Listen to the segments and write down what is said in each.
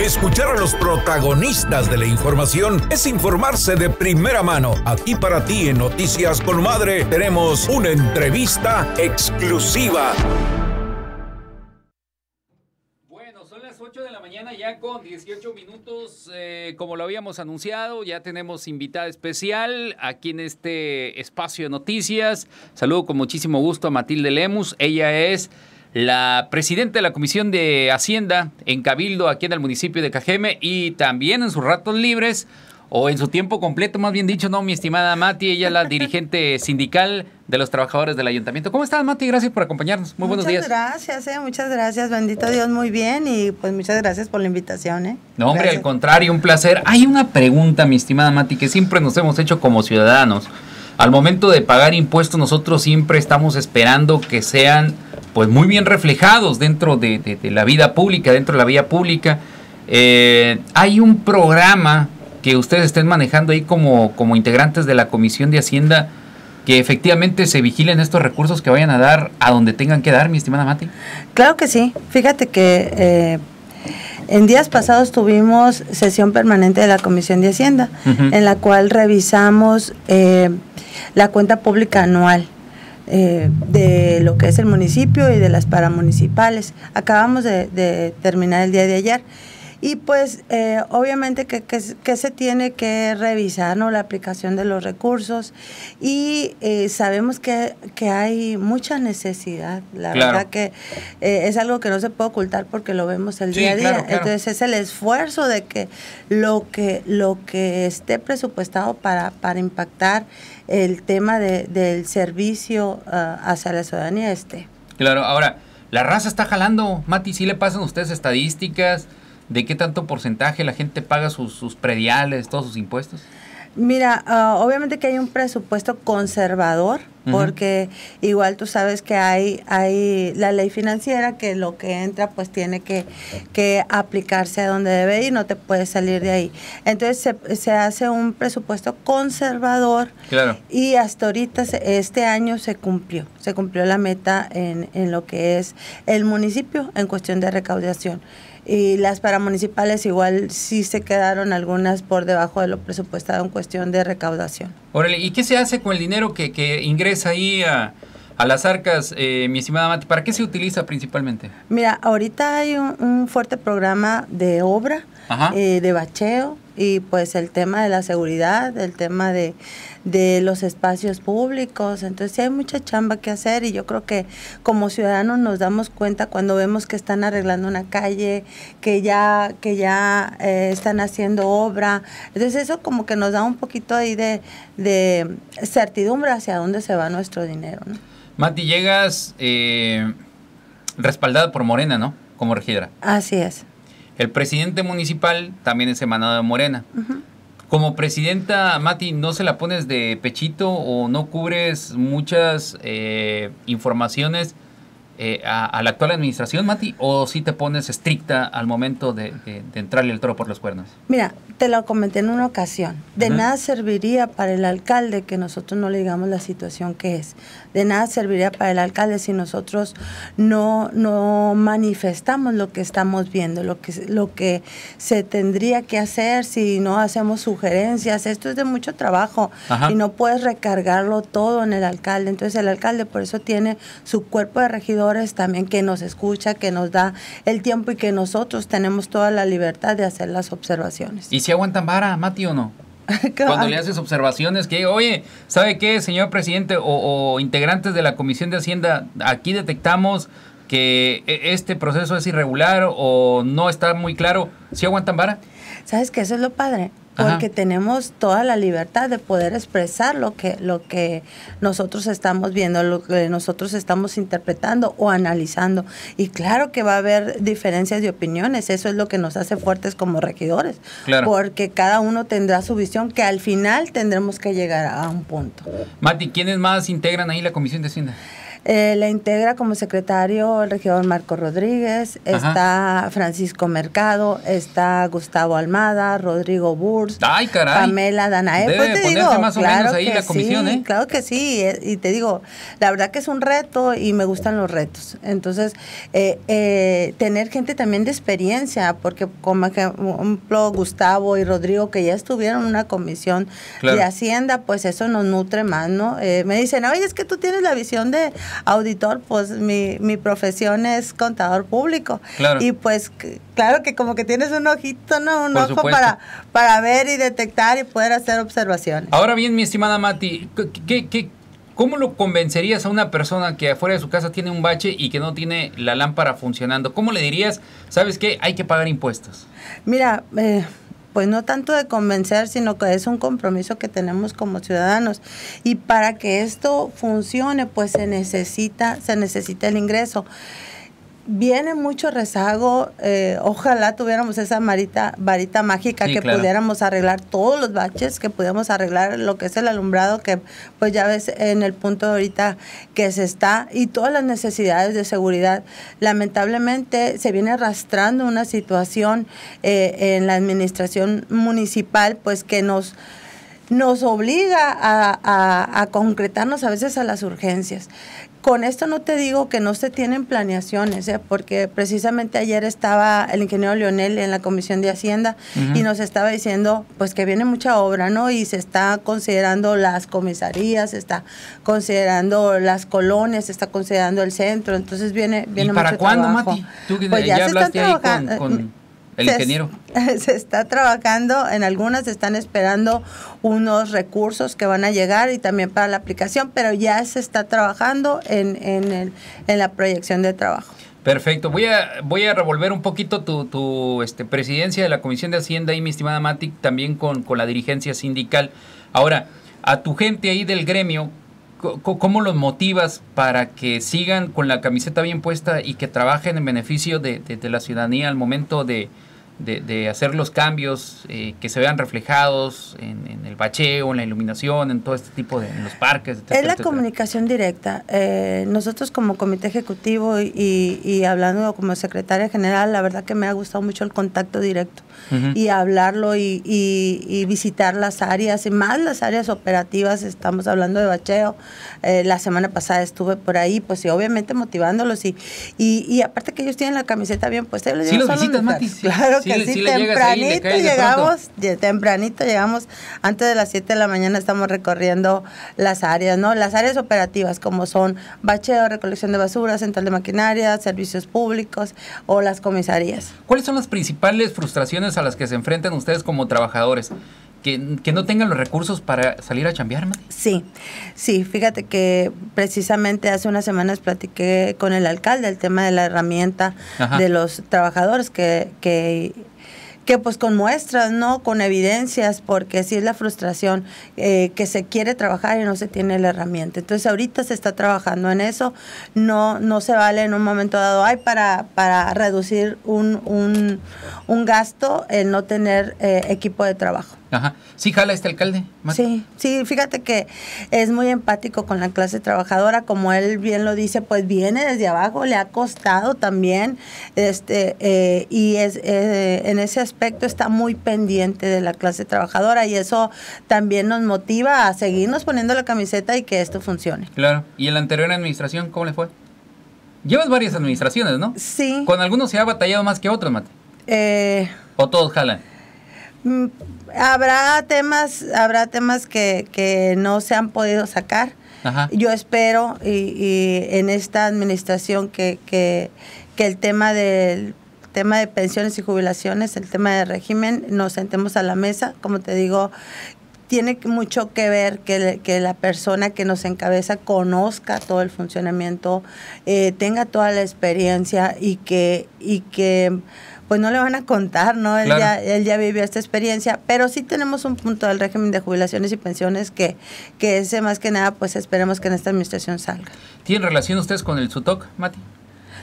Escuchar a los protagonistas de la información es informarse de primera mano. Aquí para ti en Noticias con Madre tenemos una entrevista exclusiva. Bueno, son las 8 de la mañana ya con 18 minutos, eh, como lo habíamos anunciado, ya tenemos invitada especial aquí en este espacio de noticias. Saludo con muchísimo gusto a Matilde Lemus, ella es la presidenta de la Comisión de Hacienda en Cabildo, aquí en el municipio de Cajeme, y también en sus ratos libres, o en su tiempo completo, más bien dicho, no, mi estimada Mati, ella es la dirigente sindical de los trabajadores del ayuntamiento. ¿Cómo estás, Mati? Gracias por acompañarnos. Muy buenos días. Gracias, eh, muchas gracias, bendito Dios, muy bien, y pues muchas gracias por la invitación. Eh. No, hombre, al contrario, un placer. Hay una pregunta, mi estimada Mati, que siempre nos hemos hecho como ciudadanos al momento de pagar impuestos nosotros siempre estamos esperando que sean pues muy bien reflejados dentro de, la vida pública, dentro de la vía pública. Eh, hay un programa que ustedes estén manejando ahí como, como integrantes de la Comisión de Hacienda que efectivamente se vigilen estos recursos que vayan a dar a donde tengan que dar, mi estimada Mati? Claro que sí. Fíjate que eh, en días pasados tuvimos sesión permanente de la Comisión de Hacienda, en la cual revisamos eh, la cuenta pública anual eh, de lo que es el municipio y de las paramunicipales. Acabamos de, terminar el día de ayer. Y pues eh, obviamente que, que, se tiene que revisar ¿no? la aplicación de los recursos y eh, sabemos que, que, hay mucha necesidad. La verdad que es algo que no se puede ocultar porque lo vemos el día a día. Entonces es el esfuerzo de que lo que, lo que esté presupuestado para, para impactar el tema del servicio ah, hacia la ciudadanía este. Claro, ahora, la raza está jalando, Mati, ¿sí le pasan a ustedes estadísticas de qué tanto porcentaje la gente paga sus, sus prediales, todos sus impuestos? Mira, ah, obviamente que hay un presupuesto conservador, porque igual tú sabes que hay, hay la ley financiera que lo que entra pues tiene que, aplicarse a donde debe y no te puedes salir de ahí. Entonces se, se hace un presupuesto conservador claro. y hasta ahorita este año se cumplió, se cumplió la meta en, en lo que es el municipio en cuestión de recaudación y las paramunicipales igual sí se quedaron algunas por debajo de lo presupuestado en cuestión de recaudación. Órale, ¿y qué se hace con el dinero que, ingresa ahí a, a las arcas, eh, mi estimada Mati? ¿Para qué se utiliza principalmente? Mira, ahorita hay un fuerte programa de obra eh, de bacheo y pues el tema de la seguridad, el tema de, los espacios públicos. Entonces hay mucha chamba que hacer y yo creo que como ciudadanos nos damos cuenta cuando vemos que están arreglando una calle, que ya, que ya eh, están haciendo obra. Entonces eso como que nos da un poquito ahí de, de certidumbre hacia dónde se va nuestro dinero. ¿no? Mati, llegas eh, respaldada por Morena, ¿no? Como regidora. Así es. El presidente municipal también es emanado de Morena. Como presidenta, Mati, ¿no se la pones de pechito o no cubres muchas eh, informaciones eh, a, la actual administración, Mati? ¿O si sí te pones estricta al momento de, entrarle el toro por los cuernos? Mira, te lo comenté en una ocasión, de nada serviría para el alcalde que nosotros no le digamos la situación que es, de nada serviría para el alcalde si nosotros no, no manifestamos lo que estamos viendo, lo que, lo que se tendría que hacer si no hacemos sugerencias, esto es de mucho trabajo y no puedes recargarlo todo en el alcalde, entonces el alcalde por eso tiene su cuerpo de regidores también que nos escucha, que nos da el tiempo y que nosotros tenemos toda la libertad de hacer las observaciones aguantan vara, Mati, o no? Cuando le haces observaciones que, oye, ¿sabe qué, señor presidente o, integrantes de la Comisión de Hacienda, aquí detectamos que e, este proceso es irregular o no está muy claro, ¿si aguantan vara? ¿Sabes qué? Eso es lo padre porque tenemos toda la libertad de poder expresar lo que, lo que nosotros estamos viendo, lo que nosotros estamos interpretando o analizando. Y claro que va a haber diferencias de opiniones, eso es lo que nos hace fuertes como regidores, porque cada uno tendrá su visión que al final tendremos que llegar a un punto. Mati, ¿quiénes más integran ahí la Comisión de Hacienda? Eh, la integra como secretario el regidor Marco Rodríguez, está Francisco Mercado, está Gustavo Almada, Rodrigo Burs, Pamela Danae. pues te digo, claro que sí, Claro que sí, y te digo, la verdad que es un reto y me gustan los retos. Entonces, eh, eh, tener gente también de experiencia, porque como ejemplo Gustavo y Rodrigo, que ya estuvieron en una comisión de Hacienda, pues eso nos nutre más, ¿no? me dicen, oye, es que tú tienes la visión de auditor, pues mi, profesión es contador público. Y pues claro que como que tienes un ojito, ¿no? Un ojo para, para ver y detectar y poder hacer observaciones. Ahora bien, mi estimada Mati, ¿qué, qué cómo lo convencerías a una persona que afuera de su casa tiene un bache y que no tiene la lámpara funcionando? ¿Cómo le dirías, sabes qué, hay que pagar impuestos? Mira, eh, pues no tanto de convencer, sino que es un compromiso que tenemos como ciudadanos. Y para que esto funcione, pues se necesita, se necesita el ingreso viene mucho rezago. Eh, ojalá tuviéramos esa marita, varita mágica que pudiéramos arreglar todos los baches, que pudiéramos arreglar lo que es el alumbrado, que pues ya ves en el punto ahorita que se está, y todas las necesidades de seguridad. Lamentablemente se viene arrastrando una situación eh, en la administración municipal, pues que nos nos obliga a, a, concretarnos a veces a las urgencias. Con esto no te digo que no se tienen planeaciones, ¿eh? porque precisamente ayer estaba el ingeniero Leonel en la Comisión de Hacienda y nos estaba diciendo pues que viene mucha obra, ¿no? Y se está considerando las comisarías, se está considerando las colonias, se está considerando el centro, entonces viene, viene ¿Y para cuándo, Mati? pues ya, se trabajando. Eh, el ingeniero. Se, está trabajando, en algunas están esperando unos recursos que van a llegar y también para la aplicación, pero ya se está trabajando en, en, el, en la proyección de trabajo. Perfecto, voy a, voy a revolver un poquito tu, tu este, presidencia de la Comisión de Hacienda y mi estimada Matic, también con, con la dirigencia sindical. Ahora, a tu gente ahí del gremio, ¿Cómo los motivas para que sigan con la camiseta bien puesta y que trabajen en beneficio de, de la ciudadanía al momento de, de, hacer los cambios eh, que se vean reflejados en, el bacheo, en la iluminación, en todo este tipo de los parques. Etcétera, es la comunicación directa. Eh, nosotros como comité ejecutivo y, hablando como secretaria general, la verdad que me ha gustado mucho el contacto directo y hablarlo y, visitar las áreas y más las áreas operativas. Estamos hablando de bacheo. Eh, la semana pasada estuve por ahí, pues y obviamente motivándolos y, y, aparte que ellos tienen la camiseta bien puesta. sí, los visitas, Claro sí, tempranito llegamos, tempranito llegamos, antes de las 7 de la mañana estamos recorriendo las áreas, ¿no? Las áreas operativas como son bacheo, recolección de basura, central de maquinaria, servicios públicos o las comisarías. ¿Cuáles son las principales frustraciones a las que se enfrentan ustedes como trabajadores? que, no tengan los recursos para salir a chambear, Sí, sí, fíjate que precisamente hace unas semanas platiqué con el alcalde el tema de la herramienta de los trabajadores que, que pues con muestras, ¿no? Con evidencias, porque sí es la frustración eh, que se quiere trabajar y no se tiene la herramienta. Entonces ahorita se está trabajando en eso, no, no se vale en un momento dado, hay para, para reducir un, un, gasto el no tener eh, equipo de trabajo. Ajá. ¿Sí jala este alcalde? Sí, sí, fíjate que es muy empático con la clase trabajadora, como él bien lo dice, pues viene desde abajo, le ha costado también, este, eh, y es, eh, en ese aspecto está muy pendiente de la clase trabajadora y eso también nos motiva a seguirnos poniendo la camiseta y que esto funcione. Claro, ¿y en la anterior administración cómo le fue? Llevas varias administraciones, ¿no? Sí. Con algunos se ha batallado más que otros, Mate. Eh, ¿O todos jalan? Mm, habrá temas, habrá temas que, que no se han podido sacar. Yo espero y, en esta administración que, que, que el tema del tema de pensiones y jubilaciones, el tema de régimen, nos sentemos a la mesa. Como te digo, tiene mucho que ver que, la persona que nos encabeza conozca todo el funcionamiento, eh, tenga toda la experiencia y que, y que pues no le van a contar, ¿no? Él, ya, él ya vivió esta experiencia, pero sí tenemos un punto del régimen de jubilaciones y pensiones que, que ese más que nada, pues esperemos que en esta administración salga. ¿Tienen relación ustedes con el SUTOC, Mati?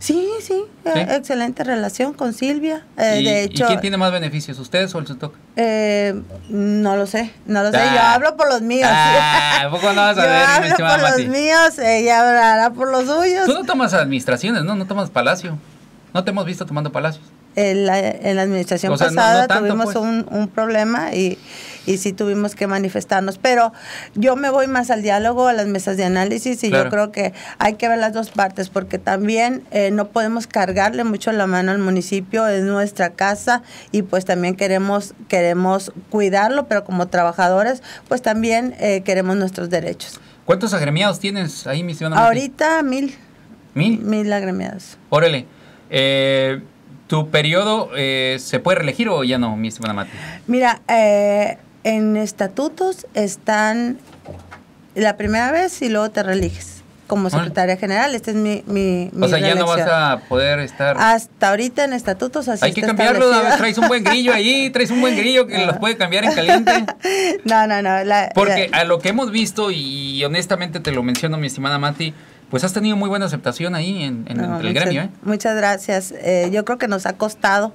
Sí, sí, eh, excelente relación con Silvia. Eh, de hecho, ¿Y quién tiene más beneficios, ustedes o el Sutoc? Eh, no lo sé, no lo sé. Yo ah. hablo por los míos. Ah, poco no vas a Yo hablo por los míos, ella hablará por los suyos. Tú no tomas administraciones, ¿no? No tomas palacio. No te hemos visto tomando palacios en la, en la administración pasada tuvimos pues. un, un, problema y, y sí tuvimos que manifestarnos. Pero yo me voy más al diálogo, a las mesas de análisis y yo creo que hay que ver las dos partes porque también eh, no podemos cargarle mucho la mano al municipio, es nuestra casa y pues también queremos, queremos cuidarlo, pero como trabajadores pues también eh, queremos nuestros derechos. ¿Cuántos agremiados tienes ahí, misión? Ahorita mil. ¿Mil? Mil agremiados. Órale. Eh, ¿Tu periodo eh, se puede reelegir o ya no, mi estimada Mati? Mira, eh, en estatutos están la primera vez y luego te reeliges como secretaria general. Este es mi, mi, mi O sea, ya no vas a poder estar... Hasta ahorita en estatutos así Hay que cambiarlo, traes un buen grillo ahí, traes un buen grillo que los puede cambiar en caliente. No, no, no. Porque a lo que hemos visto, y honestamente te lo menciono, mi estimada Mati, pues has tenido muy buena aceptación ahí en, el gremio. ¿eh? Muchas gracias. Eh, yo creo que nos ha costado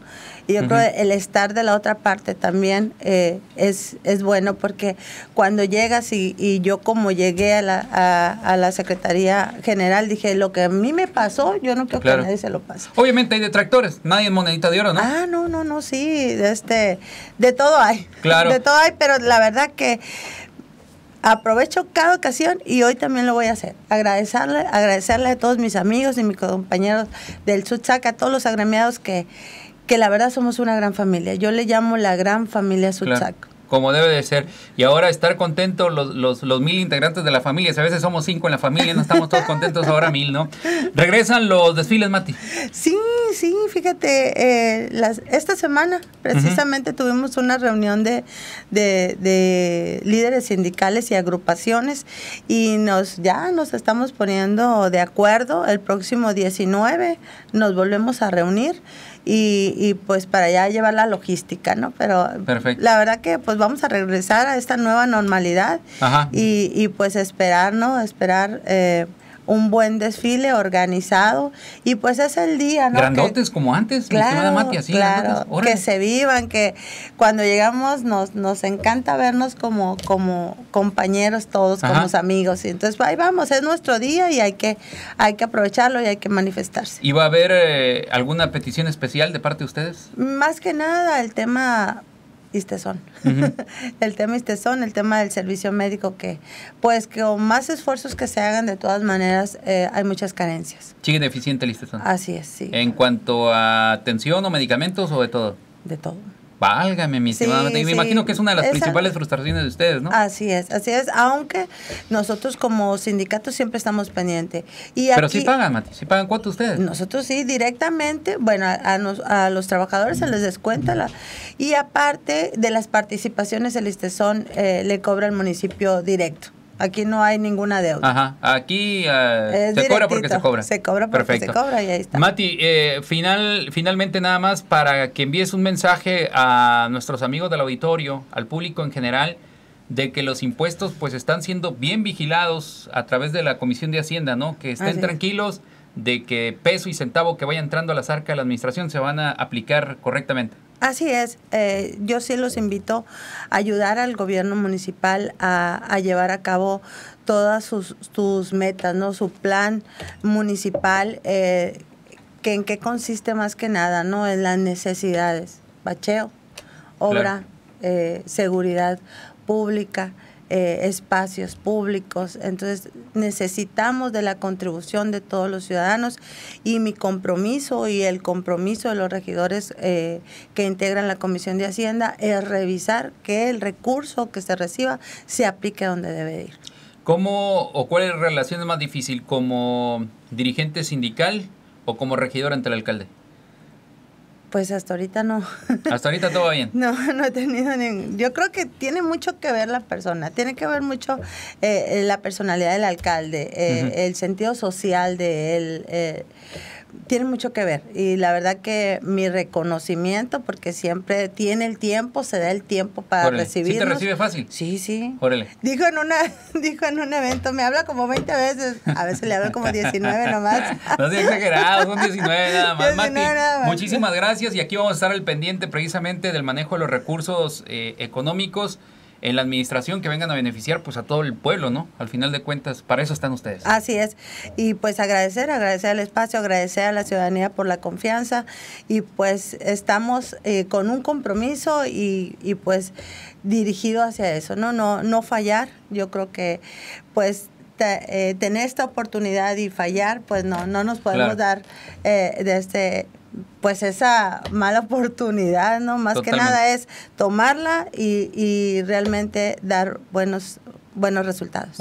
y yo creo que el estar de la otra parte también eh, es, es bueno porque cuando llegas y, yo como llegué a la, a, la Secretaría General dije, lo que a mí me pasó, yo no creo que que nadie se lo pase. Obviamente hay detractores, nadie es monedita de oro, ¿no? Ah, no, no, no, sí, este, de todo hay. Claro. De todo hay, pero la verdad que aprovecho cada ocasión y hoy también lo voy a hacer. Agradecerle, agradecerle a todos mis amigos y mis compañeros del Sutsac, a todos los agremiados que, que la verdad somos una gran familia. Yo le llamo la gran familia Sutsac como debe de ser. Y ahora estar contentos los, los, los, mil integrantes de la familia. a veces somos cinco en la familia, no estamos todos contentos, ahora mil, ¿no? Regresan los desfiles, Mati. Sí, sí, fíjate, eh, esta semana precisamente tuvimos una reunión de, de, líderes sindicales y agrupaciones y nos ya nos estamos poniendo de acuerdo. El próximo 19 nos volvemos a reunir y, y pues para allá llevar la logística, ¿no? Pero la verdad que pues vamos a regresar a esta nueva normalidad Y, y pues esperar, ¿no? Esperar eh, un buen desfile organizado y pues es el día, ¿no? Grandotes como antes, Mati, así, claro, que se vivan, que cuando llegamos nos, nos encanta vernos como, como compañeros todos, como amigos. Y entonces ahí vamos, es nuestro día y hay que, hay que aprovecharlo y hay que manifestarse. ¿Y va a haber eh, alguna petición especial de parte de ustedes? Más que nada el tema Istezón. el tema Istezón, el tema del servicio médico, que pues que más esfuerzos que se hagan, de todas maneras, eh, hay muchas carencias. ¿Sigue deficiente el Istezón? Así es, sí. ¿En cuanto a atención o medicamentos o de todo? De todo. Válgame, mi estimada. me imagino que es una de las principales frustraciones de ustedes, ¿no? Así es, así es. Aunque nosotros como sindicato siempre estamos pendientes. Y Pero si pagan, Mati. ¿Sí pagan cuánto ustedes? Nosotros sí, directamente. Bueno, a, los trabajadores se les descuenta. La, y aparte de las participaciones, el ISTESON eh, le cobra al municipio directo. Aquí no hay ninguna deuda. Ajá. Aquí ah, se cobra porque se cobra. Se cobra porque se cobra y ahí está. Mati, eh, final, finalmente nada más para que envíes un mensaje a nuestros amigos del auditorio, al público en general, de que los impuestos pues están siendo bien vigilados a través de la Comisión de Hacienda, ¿no? Que estén tranquilos de que peso y centavo que vaya entrando a la arca de la administración se van a aplicar correctamente. Así es, eh, yo sí los invito a ayudar al gobierno municipal a, llevar a cabo todas sus, metas, ¿no? su plan municipal, eh, que en qué consiste más que nada, ¿no? en las necesidades, bacheo, obra, eh, seguridad pública, eh, espacios públicos. Entonces necesitamos de la contribución de todos los ciudadanos y mi compromiso y el compromiso de los regidores eh, que integran la Comisión de Hacienda es revisar que el recurso que se reciba se aplique donde debe ir. ¿Cómo o cuál es la relación más difícil como dirigente sindical o como regidor ante el alcalde? Pues hasta ahorita no. Hasta ahorita todo bien. No, no he tenido ningún. Yo creo que tiene mucho que ver la persona, tiene que ver mucho eh, la personalidad del alcalde, eh, el sentido social de él. Eh, tiene mucho que ver y la verdad que mi reconocimiento porque siempre tiene el tiempo, se da el tiempo para recibir. ¿Sí te recibe fácil? Sí, sí. Órale. Dijo en dijo en un evento, me habla como 20 veces, a veces le hablo como 19 nomás. no seas exagerado, son 19 nada más. 19 nada más. muchísimas gracias y aquí vamos a estar al pendiente precisamente del manejo de los recursos eh, económicos en la administración que vengan a beneficiar pues a todo el pueblo, ¿no? Al final de cuentas, para eso están ustedes. Así es. Y pues agradecer, agradecer al espacio, agradecer a la ciudadanía por la confianza y pues estamos eh, con un compromiso y, pues dirigido hacia eso, ¿no? No, no fallar. Yo creo que pues eh, tener esta oportunidad y fallar, pues no, no nos podemos dar eh, de este pues esa mala oportunidad, ¿no? Más que nada es tomarla y, y realmente dar buenos, buenos resultados.